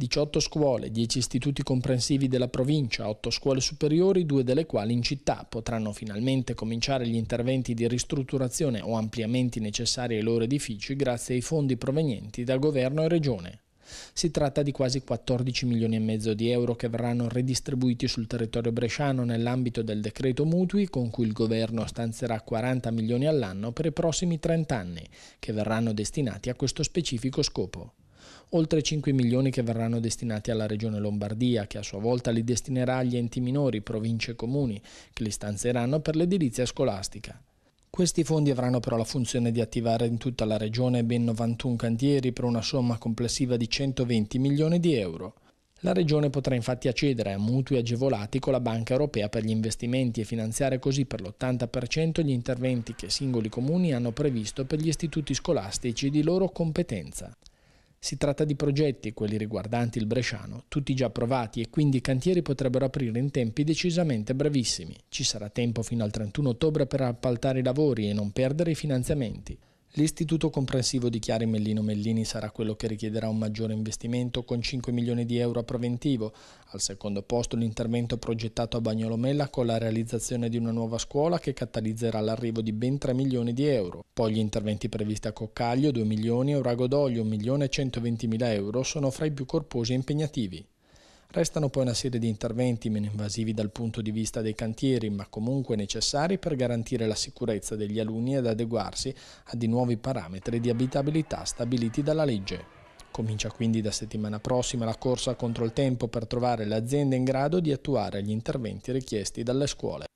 18 scuole, 10 istituti comprensivi della provincia, 8 scuole superiori, due delle quali in città, potranno finalmente cominciare gli interventi di ristrutturazione o ampliamenti necessari ai loro edifici grazie ai fondi provenienti da governo e regione. Si tratta di quasi 14 milioni e mezzo di euro che verranno redistribuiti sul territorio bresciano nell'ambito del decreto mutui con cui il governo stanzierà 40 milioni all'anno per i prossimi 30 anni, che verranno destinati a questo specifico scopo oltre 5 milioni che verranno destinati alla Regione Lombardia, che a sua volta li destinerà agli enti minori, province e comuni, che li stanzieranno per l'edilizia scolastica. Questi fondi avranno però la funzione di attivare in tutta la regione ben 91 cantieri per una somma complessiva di 120 milioni di euro. La regione potrà infatti accedere a mutui agevolati con la Banca Europea per gli investimenti e finanziare così per l'80% gli interventi che singoli comuni hanno previsto per gli istituti scolastici di loro competenza. Si tratta di progetti, quelli riguardanti il Bresciano, tutti già approvati e quindi i cantieri potrebbero aprire in tempi decisamente brevissimi. Ci sarà tempo fino al 31 ottobre per appaltare i lavori e non perdere i finanziamenti. L'Istituto Comprensivo di Chiari Mellino Mellini sarà quello che richiederà un maggiore investimento con 5 milioni di euro a preventivo. Al secondo posto l'intervento progettato a Bagnolomella con la realizzazione di una nuova scuola che catalizzerà l'arrivo di ben 3 milioni di euro. Poi gli interventi previsti a Coccaglio 2 milioni e Oragodoglio 1 milione e 120 mila euro sono fra i più corposi e impegnativi. Restano poi una serie di interventi meno invasivi dal punto di vista dei cantieri, ma comunque necessari per garantire la sicurezza degli alunni ed adeguarsi a di nuovi parametri di abitabilità stabiliti dalla legge. Comincia quindi da settimana prossima la corsa contro il tempo per trovare le aziende in grado di attuare gli interventi richiesti dalle scuole.